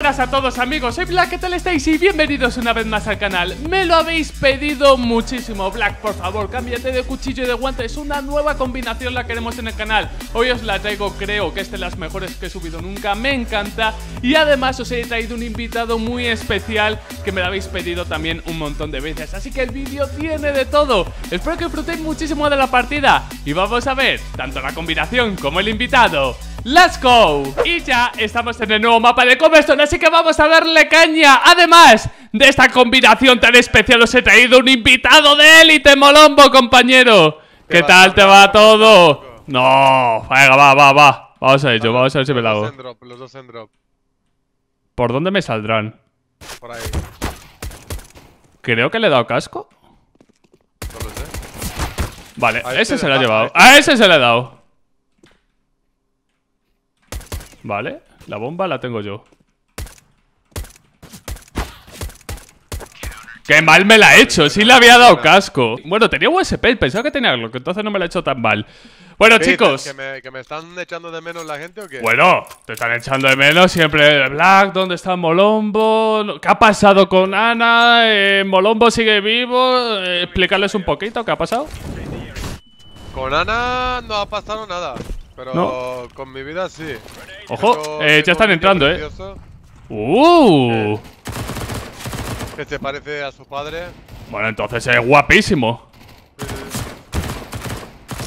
Hola a todos amigos, soy Black, ¿qué tal estáis? Y bienvenidos una vez más al canal Me lo habéis pedido muchísimo Black, por favor, cámbiate de cuchillo y de guante Es una nueva combinación la queremos en el canal Hoy os la traigo, creo que es de las mejores que he subido nunca Me encanta Y además os he traído un invitado muy especial Que me lo habéis pedido también un montón de veces Así que el vídeo tiene de todo Espero que disfrutéis muchísimo de la partida Y vamos a ver, tanto la combinación como el invitado ¡Let's go! Y ya estamos en el nuevo mapa de Cobblestone, así que vamos a darle caña. Además de esta combinación tan especial, os he traído un invitado de élite, Molombo, compañero. ¿Qué tal te va todo? No, venga, va, va, va. Vamos a ello, vamos a ver si me la hago. Los dos ¿Por dónde me saldrán? Por ahí. Creo que le he dado casco. Vale, a ese se lo ha llevado. A ese se le ha dado. Vale, la bomba la tengo yo. ¡Qué mal me la he hecho! Sí le había dado casco. Bueno, tenía USP, pensaba que tenía algo, que entonces no me la he hecho tan mal. Bueno, chicos. Que me, están echando de menos la gente o qué? Bueno, te están echando de menos siempre. Black, ¿dónde está Molombo? ¿Qué ha pasado con Ana? Eh, ¿Molombo sigue vivo? Eh, explicarles un poquito qué ha pasado. Con Ana no ha pasado nada, pero con mi vida sí. Ojo, eh, ya están entrando, eh. ¡Uh! Eh, se parece a su padre. Bueno, entonces es guapísimo.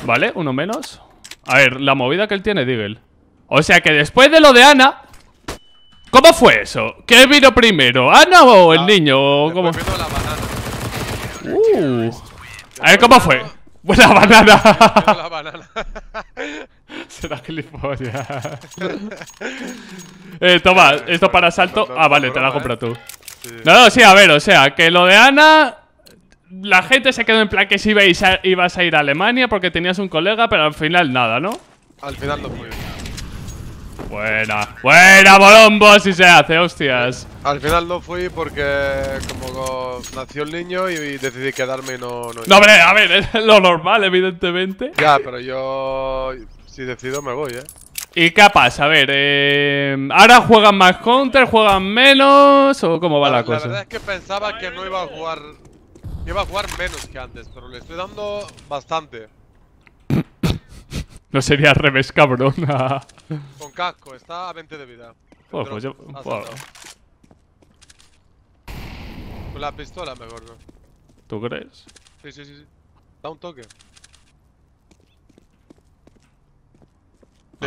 Vale, uno menos. A ver, la movida que él tiene, Diggle. O sea que después de lo de Ana. ¿Cómo fue eso? ¿Qué vino primero? ¿Ana o el ah, niño? O cómo? la banana. Uh. A ver, ¿cómo fue? Buena banana. Será gilipollas. Eh, toma, eh, esto para asalto Ah, vale, te la compro tú. Eh. No, no, sí, a ver, o sea, que lo de Ana. La gente se quedó en plan que si ibas a ir a Alemania porque tenías un colega, pero al final nada, ¿no? Al final no fui. Buena, buena, Bolombo, si se hace, hostias. Al final no fui porque como nació el niño y decidí quedarme y no... No, no hombre, a ver, es lo normal, evidentemente. Ya, pero yo si decido me voy, ¿eh? ¿Y qué pasa? A ver, eh, ¿ahora juegan más Counter? ¿Juegan menos? ¿O cómo va la, cosa? La verdad es que pensaba que no iba a jugar... Iba a jugar menos que antes, pero le estoy dando bastante. no sería al revés, cabrón. Con casco, está a 20 de vida. Joder, pues yo... Con la pistola mejor, ¿no? ¿Tú crees? Sí, sí, sí. sí. Da un toque.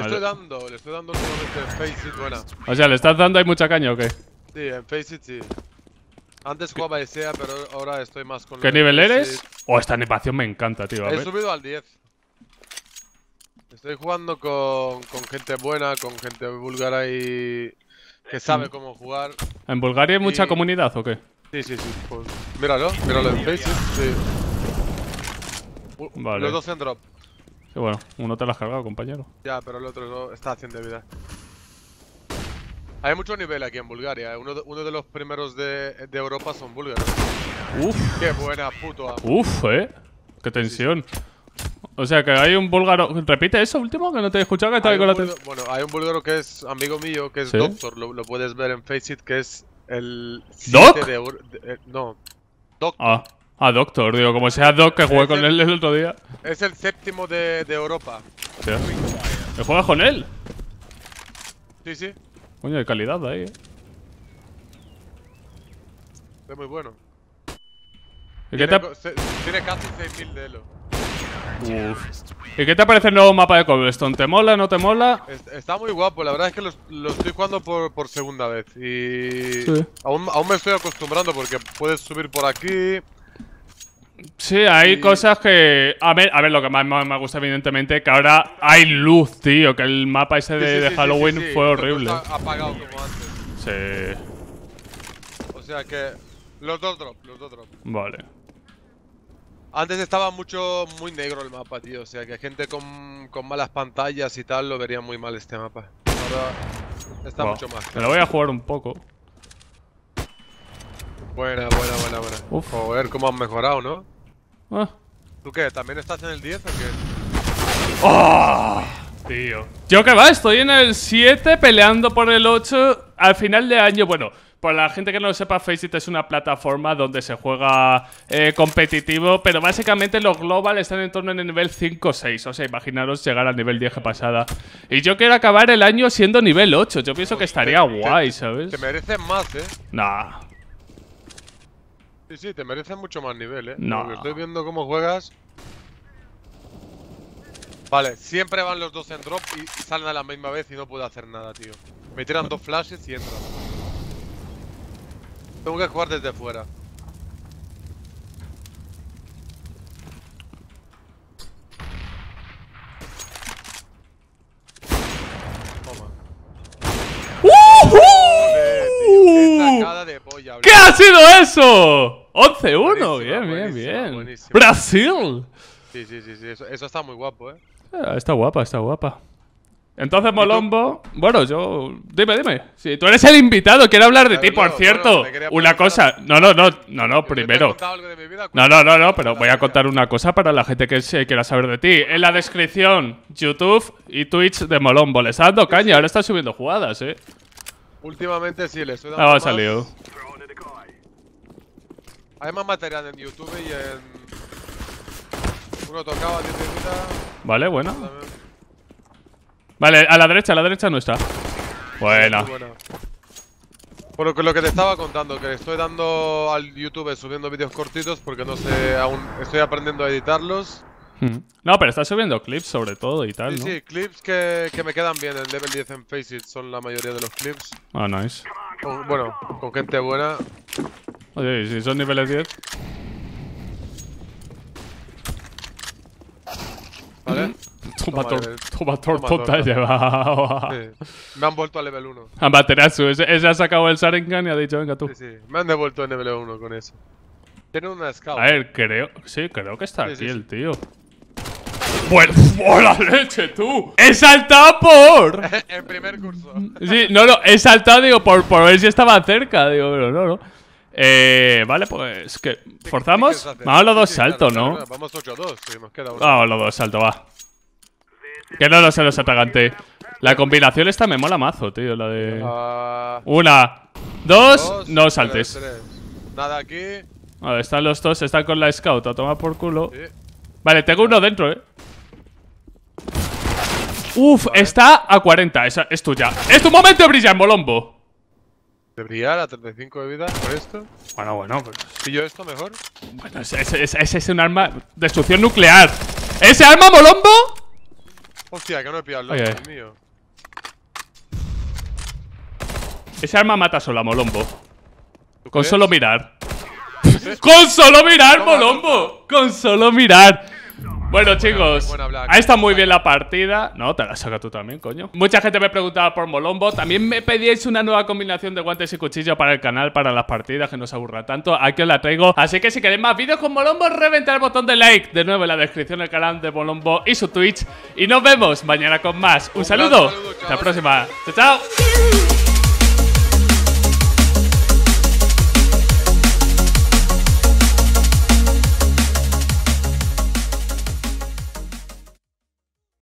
Le estoy dando, le estoy dando últimamente en Faceit buena. O sea, ¿le estás dando ahí mucha caña o qué? Sí, en Faceit sí. Antes jugaba sea pero ahora estoy más con... ¿Qué nivel eres? Oh, esta animación me encanta, tío. He subido al 10. Estoy jugando con, con gente buena, con gente búlgara ahí que sabe mm. cómo jugar. ¿En Bulgaria hay mucha comunidad o qué? Sí, sí, sí. Pues, míralo, míralo en Faceit, sí. Vale. Los dos en drop. Que bueno, uno te lo has cargado, compañero. Ya, pero el otro no está haciendo vida. Hay mucho nivel aquí en Bulgaria. ¿eh? Uno de, uno de los primeros de, Europa son búlgaros. Uf. Qué buena puto. Uf, eh. Qué tensión. O sea que hay un búlgaro. ¿Repite eso último? Que no te he escuchado que estaba con la Bueno, hay un búlgaro que es amigo mío, que es Doctor. Lo, puedes ver en Faceit, que es el. ¿Doc? Eh, no. doctor. Ah. A Doctor, digo, como sea Doc que jugué con él el otro día. Es el séptimo de, Europa. ¿Me juegas con él? Sí, sí. Coño, de calidad ahí, eh. Es muy bueno. ¿Y tiene, qué casi 6000 de elo. ¿Y qué te parece el nuevo mapa de Cobblestone? ¿Te mola, no te mola? está muy guapo, la verdad es que lo, estoy jugando por, segunda vez Y... Aún, aún me estoy acostumbrando porque puedes subir por aquí Sí, hay cosas que. A ver, a ver, lo que más, me gusta, evidentemente, que ahora hay luz, tío. Que el mapa ese de, Halloween fue horrible. Está apagado como antes. Sí. O sea que. Los dos drop, los dos drop. Vale. Antes estaba mucho, muy negro el mapa, tío. O sea que gente con, con malas pantallas y tal lo vería muy mal este mapa. Ahora está mucho más. Me lo voy a jugar un poco. Buena, buena, buena, buena. Uf. ver cómo han mejorado, ¿no? Ah. ¿Tú qué? ¿También estás en el 10 o qué? ¡Oh! Tío. Yo que va, estoy en el 7 peleando por el 8 al final de año. Bueno, para la gente que no lo sepa, Faceit es una plataforma donde se juega eh, competitivo, pero básicamente los global están en torno en el nivel 5 o 6. O sea, imaginaros llegar al nivel 10 pasada. Y yo quiero acabar el año siendo nivel 8. Yo pienso que estaría guay, ¿sabes? Te mereces más, ¿eh? Nah. Sí, sí, te merecen mucho más nivel, ¿eh? No. Porque estoy viendo cómo juegas. Vale, siempre van los dos en drop y, y salen a la misma vez y no puedo hacer nada, tío. Me tiran dos flashes y entran. Tengo que jugar desde fuera. ¿Qué ha sido eso? 11-1, bien, bien, bien. ¡Brasil! Sí, sí, sí, Eso, está muy guapo, eh. Ah, está guapa, está guapa. Entonces, Molombo. Bueno, yo. Dime, dime. Si tú eres el invitado, quiero hablar de ti, por cierto. una cosa. No, no, no, no, no, primero. no, no, no, no, pero voy a contar una cosa para la gente que quiera saber de ti. En la descripción, YouTube y Twitch de Molombo. está dando caña, ahora está subiendo jugadas, eh. Últimamente sí, le estoy ah, dando. Ah, salido. Hay más material en YouTube y en. Uno tocaba, Vale, bueno. Vale, a la derecha, a la derecha no está. Buena. buena. Por lo que te estaba contando, que le estoy dando al YouTube subiendo vídeos cortitos porque no sé, aún estoy aprendiendo a editarlos. No, pero está subiendo clips sobre todo y tal, Sí, ¿no? sí, clips que, que, me quedan bien en Level 10 en Faceit son la mayoría de los clips. Ah, nice. bueno, con gente buena. Oye, ¿y si son niveles 10? ¿Vale? Toma, tor toma, Me han vuelto a level 1. han ese, ese ha sacado el Sharingan y ha dicho, venga tú. Sí, sí, me han devuelto a nivel 1 con eso. Tiene una scout. A ver, creo. Sí, creo que está aquí el tío. ¡Pues, por la leche, tú! ¡He saltado por! el primer curso. Sí, no, no, he saltado, digo, por, ver si estaba cerca. Digo, pero no, no. Eh, vale, pues que forzamos. Vamos los dos salto, ¿no? Vamos 8 a 2, Vamos los dos salto, va. Que no lo se los atragante. La combinación esta me mola mazo, tío. La de. Ah. Una, dos, no saltes. Nada aquí. Vale, están los dos, están con la scout, a tomar por culo. Vale, tengo uno dentro, eh. Uf, está a 40. Esa es tuya. ¡Es tu momento de brillar, Molombo! ¿De brillar a 35 de vida por esto? Bueno, bueno. Pues... ¿Pillo esto mejor? Bueno, ese es, un arma. Destrucción nuclear. ¿Ese arma, Molombo? Hostia, que no he pillado el okay. mío. Ese arma mata sola, Molombo. Con solo mirar. ¡Con solo mirar, Molombo! ¡Con solo mirar! Bueno, chicos, ahí está muy bien la partida. No, te la saca tú también, coño. Mucha gente me preguntaba por Molombo. También me pedíais una nueva combinación de guantes y cuchillo para el canal, para las partidas, que no se aburra tanto. Aquí os la traigo. Así que si queréis más vídeos con Molombo, reventad el botón de like. De nuevo en la descripción del canal de Molombo y su Twitch. Y nos vemos mañana con más. Un, saludo. Hasta la próxima. chao.